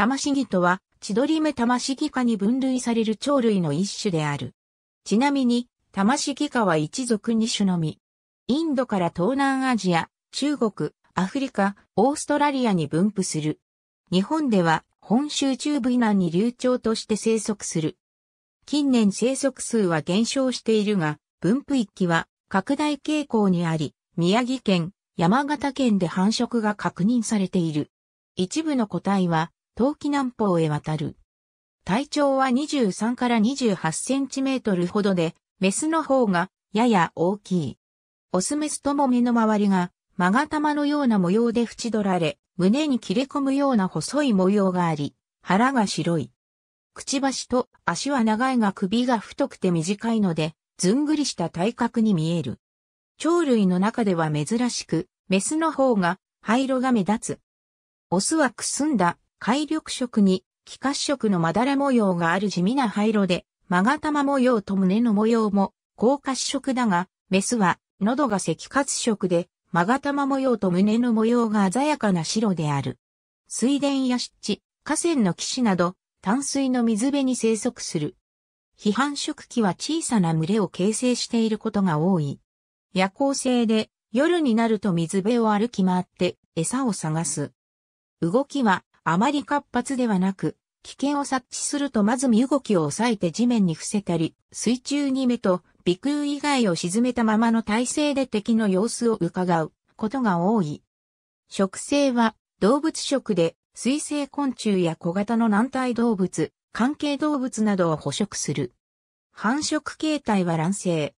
玉シギとは、千鳥目玉シギ科に分類される鳥類の一種である。ちなみに、玉シギ科は一族二種のみ。インドから東南アジア、中国、アフリカ、オーストラリアに分布する。日本では、本州中部以南に流鳥として生息する。近年生息数は減少しているが、分布域は拡大傾向にあり、宮城県、山形県で繁殖が確認されている。一部の個体は冬季南方へ渡る。体長は23から28センチメートルほどで、メスの方がやや大きい。オスメスとも目の周りが、マガ玉のような模様で縁取られ、胸に切れ込むような細い模様があり、腹が白い。くちばしと足は長いが首が太くて短いので、ずんぐりした体格に見える。鳥類の中では珍しく、メスの方が灰色が目立つ。オスはくすんだ海緑色に、気褐色のまだら模様がある地味な灰色で、勾玉模様と胸の模様も、高褐色だが、メスは、喉が赤褐色で、勾玉模様と胸の模様が鮮やかな白である。水田や湿地、河川の岸など、淡水の水辺に生息する。批判食期は小さな群れを形成していることが多い。夜行性で、夜になると水辺を歩き回って餌を探す。動きはあまり活発ではなく、危険を察知するとまず身動きを抑えて地面に伏せたり、水中に目と鼻腔以外を沈めたままの体勢で敵の様子を伺うことが多い。食性は動物食で水生昆虫や小型の軟体動物、関係動物などを捕食する。繁殖形態は卵生。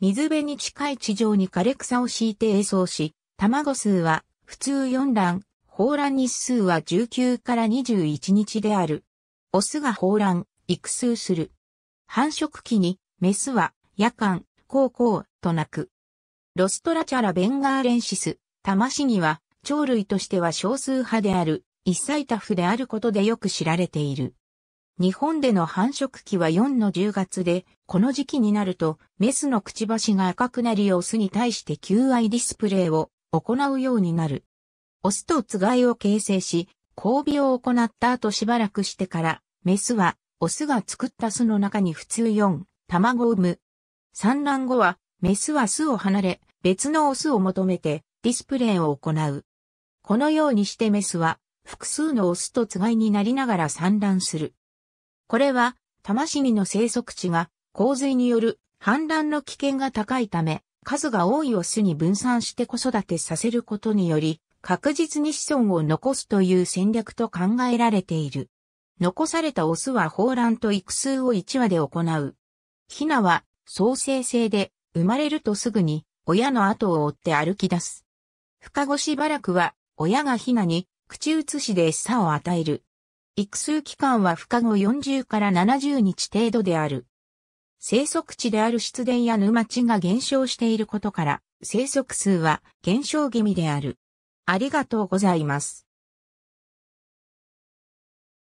水辺に近い地上に枯れ草を敷いて栄装し、卵数は普通4卵、抱卵日数は19から21日である。オスが抱卵、育数する。繁殖期に、メスは、夜間、高校、と鳴く。ロストラチャラ・ベンガーレンシス、タマシギは、鳥類としては少数派である、一歳タフであることでよく知られている。日本での繁殖期は4の10月で、この時期になると、メスのくちばしが赤くなりオスに対して求愛ディスプレイを行うようになる。オスとつがいを形成し、交尾を行った後しばらくしてから、メスは、オスが作った巣の中に普通4、卵を産む。産卵後は、メスは巣を離れ、別のオスを求めて、ディスプレイを行う。このようにしてメスは、複数のオスとつがいになりながら産卵する。これは、魂の生息地が、洪水による氾濫の危険が高いため、数が多いオスに分散して子育てさせることにより、確実に子孫を残すという戦略と考えられている。残されたオスは放卵と育数を1話で行う。ヒナは創生性で生まれるとすぐに親の後を追って歩き出す。深後しばらくは親がヒナに口移しで餌を与える。育数期間は深後40から70日程度である。生息地である湿田や沼地が減少していることから、生息数は減少気味である。ありがとうございます。